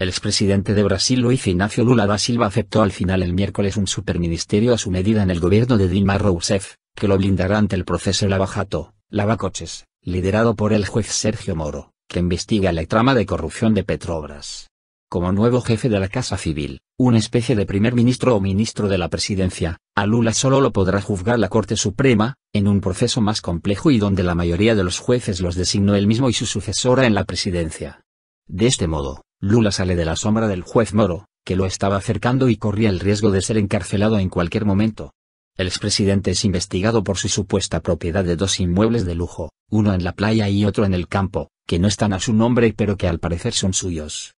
El expresidente de Brasil Luis Ignacio Lula da Silva aceptó al final el miércoles un superministerio a su medida en el gobierno de Dilma Rousseff, que lo blindará ante el proceso Lavajato, Lavacoches, liderado por el juez Sergio Moro, que investiga la trama de corrupción de Petrobras. Como nuevo jefe de la Casa Civil, una especie de primer ministro o ministro de la presidencia, a Lula solo lo podrá juzgar la Corte Suprema, en un proceso más complejo y donde la mayoría de los jueces los designó él mismo y su sucesora en la presidencia. De este modo, Lula sale de la sombra del juez Moro, que lo estaba acercando y corría el riesgo de ser encarcelado en cualquier momento. El expresidente es investigado por su supuesta propiedad de dos inmuebles de lujo, uno en la playa y otro en el campo, que no están a su nombre pero que al parecer son suyos.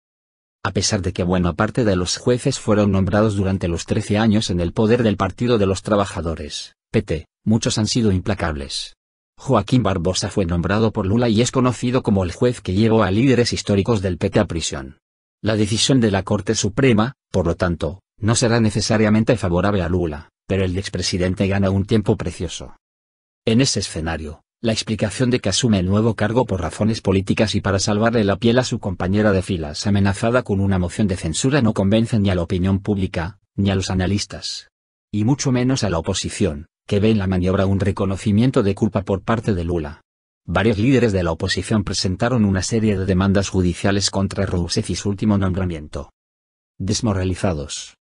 A pesar de que buena parte de los jueces fueron nombrados durante los 13 años en el poder del Partido de los Trabajadores, PT, muchos han sido implacables. Joaquín Barbosa fue nombrado por Lula y es conocido como el juez que llevó a líderes históricos del PT a prisión. La decisión de la Corte Suprema, por lo tanto, no será necesariamente favorable a Lula, pero el expresidente gana un tiempo precioso. En ese escenario, la explicación de que asume el nuevo cargo por razones políticas y para salvarle la piel a su compañera de filas amenazada con una moción de censura no convence ni a la opinión pública, ni a los analistas. Y mucho menos a la oposición, que ve en la maniobra un reconocimiento de culpa por parte de Lula. Varios líderes de la oposición presentaron una serie de demandas judiciales contra Rousseff y su último nombramiento. Desmoralizados.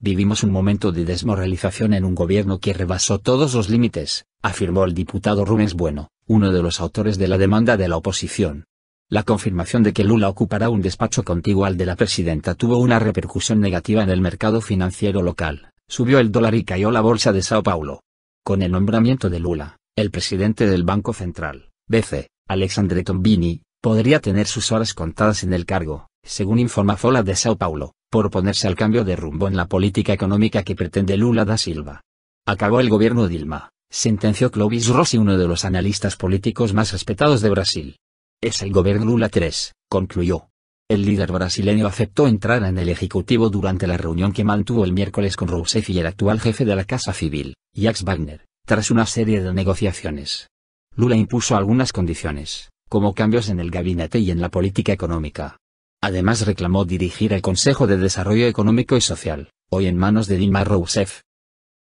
Vivimos un momento de desmoralización en un gobierno que rebasó todos los límites, afirmó el diputado Rubens Bueno, uno de los autores de la demanda de la oposición. La confirmación de que Lula ocupará un despacho contiguo al de la presidenta tuvo una repercusión negativa en el mercado financiero local, subió el dólar y cayó la bolsa de Sao Paulo. Con el nombramiento de Lula, el presidente del Banco Central, BC, Alexandre Tombini, podría tener sus horas contadas en el cargo, según informa Fola de Sao Paulo, por oponerse al cambio de rumbo en la política económica que pretende Lula da Silva. Acabó el gobierno Dilma, sentenció Clovis Rossi, uno de los analistas políticos más respetados de Brasil. Es el gobierno Lula 3, concluyó. El líder brasileño aceptó entrar en el Ejecutivo durante la reunión que mantuvo el miércoles con Rousseff y el actual jefe de la Casa Civil, Jax Wagner, tras una serie de negociaciones. Lula impuso algunas condiciones, como cambios en el gabinete y en la política económica. Además reclamó dirigir el Consejo de Desarrollo Económico y Social, hoy en manos de Dilma Rousseff.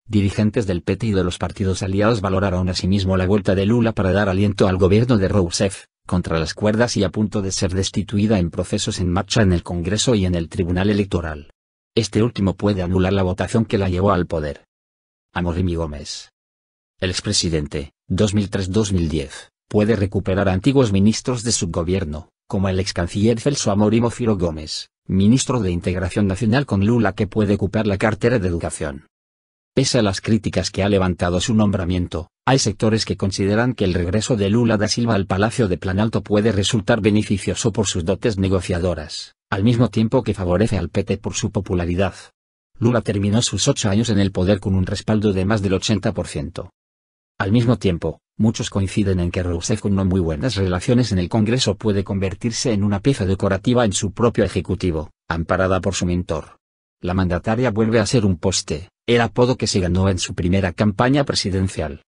Dirigentes del PT y de los partidos aliados valoraron asimismo la vuelta de Lula para dar aliento al gobierno de Rousseff, contra las cuerdas y a punto de ser destituida en procesos en marcha en el Congreso y en el Tribunal Electoral. Este último puede anular la votación que la llevó al poder. Amorimi Gómez. El expresidente, 2003-2010, puede recuperar antiguos ministros de su gobierno, como el ex canciller Celso Amorimo Firo Gómez, ministro de Integración Nacional con Lula que puede ocupar la cartera de Educación. Pese a las críticas que ha levantado su nombramiento, hay sectores que consideran que el regreso de Lula da Silva al Palacio de Planalto puede resultar beneficioso por sus dotes negociadoras, al mismo tiempo que favorece al PT por su popularidad. Lula terminó sus ocho años en el poder con un respaldo de más del 80%. Al mismo tiempo, muchos coinciden en que Rousseff con no muy buenas relaciones en el Congreso puede convertirse en una pieza decorativa en su propio ejecutivo, amparada por su mentor. La mandataria vuelve a ser un poste, el apodo que se ganó en su primera campaña presidencial.